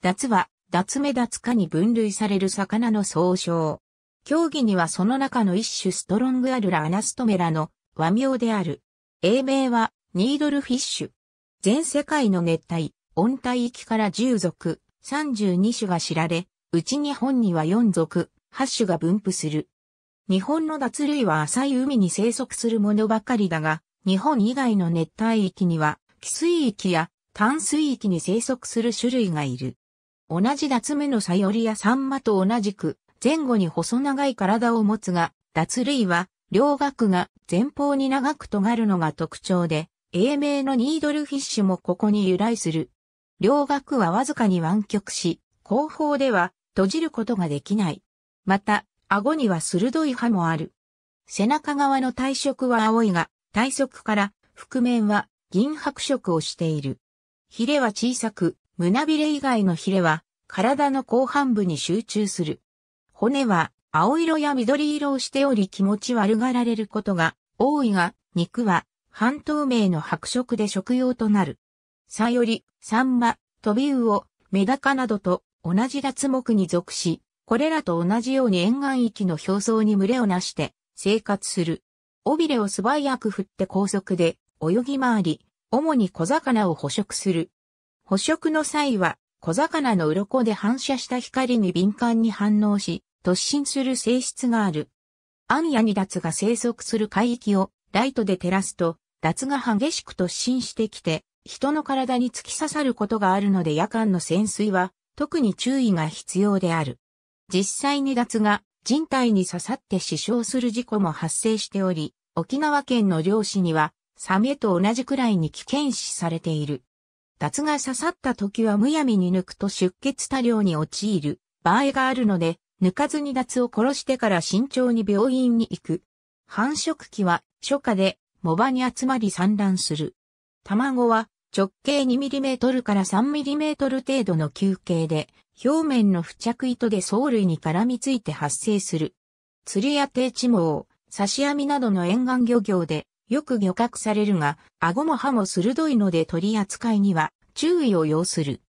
脱は、脱目脱化に分類される魚の総称。競技にはその中の一種ストロングアルラ・アナストメラの和名である。英名は、ニードルフィッシュ。全世界の熱帯、温帯域から10属、32種が知られ、うち日本には4属、8種が分布する。日本の脱類は浅い海に生息するものばかりだが、日本以外の熱帯域には、寄水域や淡水域に生息する種類がいる。同じ脱目のサヨリやサンマと同じく、前後に細長い体を持つが、脱類は、両顎が前方に長く尖るのが特徴で、英名のニードルフィッシュもここに由来する。両顎はわずかに湾曲し、後方では閉じることができない。また、顎には鋭い歯もある。背中側の体色は青いが、体側から、覆面は銀白色をしている。ヒレは小さく、胸びれ以外のヒレは体の後半部に集中する。骨は青色や緑色をしており気持ち悪がられることが多いが、肉は半透明の白色で食用となる。さより、サンマ、トビウオ、メダカなどと同じ脱目に属し、これらと同じように沿岸域の表層に群れをなして生活する。尾びれを素早く振って高速で泳ぎ回り、主に小魚を捕食する。捕食の際は、小魚の鱗で反射した光に敏感に反応し、突進する性質がある。アンヤニダツが生息する海域をライトで照らすと、脱が激しく突進してきて、人の体に突き刺さることがあるので夜間の潜水は特に注意が必要である。実際に脱が人体に刺さって死傷する事故も発生しており、沖縄県の漁師にはサメと同じくらいに危険視されている。脱が刺さった時はむやみに抜くと出血多量に陥る場合があるので、抜かずに脱を殺してから慎重に病院に行く。繁殖期は初夏で藻場に集まり産卵する。卵は直径 2mm から 3mm 程度の球形で、表面の付着糸で藻類に絡みついて発生する。釣りや低地網、刺し網などの沿岸漁業でよく漁獲されるが、顎も歯も鋭いので取り扱いには注意を要する。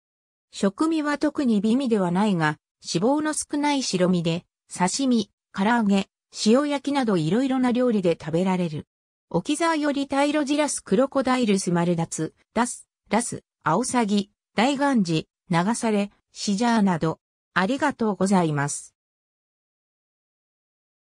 食味は特に美味ではないが、脂肪の少ない白身で、刺身、唐揚げ、塩焼きなどいろいろな料理で食べられる。沖沢よりタイロジラスクロコダイルスマルダツ、ダス、ラス、アオサギ、大岩寺、流され、シジャーなど、ありがとうございます。